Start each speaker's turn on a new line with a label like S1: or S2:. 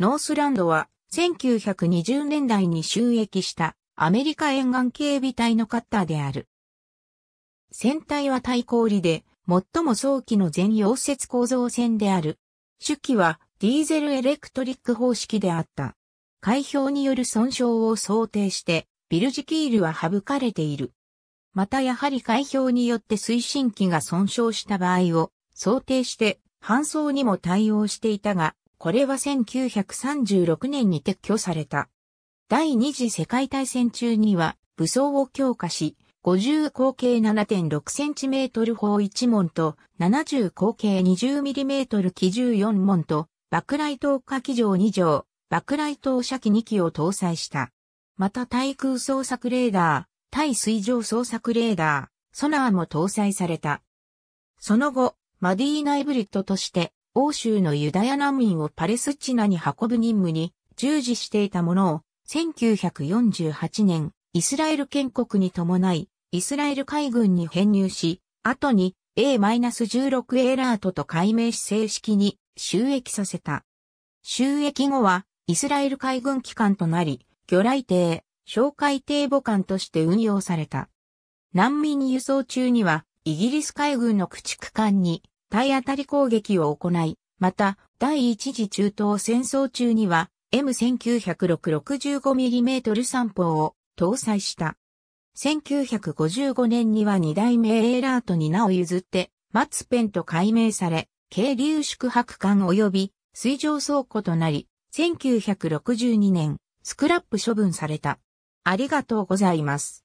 S1: ノースランドは1920年代に収益したアメリカ沿岸警備隊のカッターである。船体は対抗理で最も早期の全溶接構造船である。主機はディーゼルエレクトリック方式であった。海氷による損傷を想定してビルジキールは省かれている。またやはり海氷によって推進機が損傷した場合を想定して搬送にも対応していたが、これは1936年に撤去された。第二次世界大戦中には武装を強化し、50口径 7.6cm 砲1門と70口径 20mm 機14門と爆雷投下機場2条、爆雷投射機2機を搭載した。また対空捜索レーダー、対水上捜索レーダー、ソナーも搭載された。その後、マディーナイブリッドとして欧州のユダヤ難民をパレスチナに運ぶ任務に従事していたものを、1948年、イスラエル建国に伴い、イスラエル海軍に編入し、後に A-16 エラートと改名し正式に収益させた。収益後は、イスラエル海軍機関となり、魚雷艇、哨戒艇母艦として運用された。難民輸送中には、イギリス海軍の駆逐艦に体当たり攻撃を行い、また、第一次中東戦争中には、M1965mm 散歩を搭載した。1955年には2代目エーラートに名を譲って、マツペンと改名され、軽流宿泊艦及び水上倉庫となり、1962年、スクラップ処分された。ありがとうございます。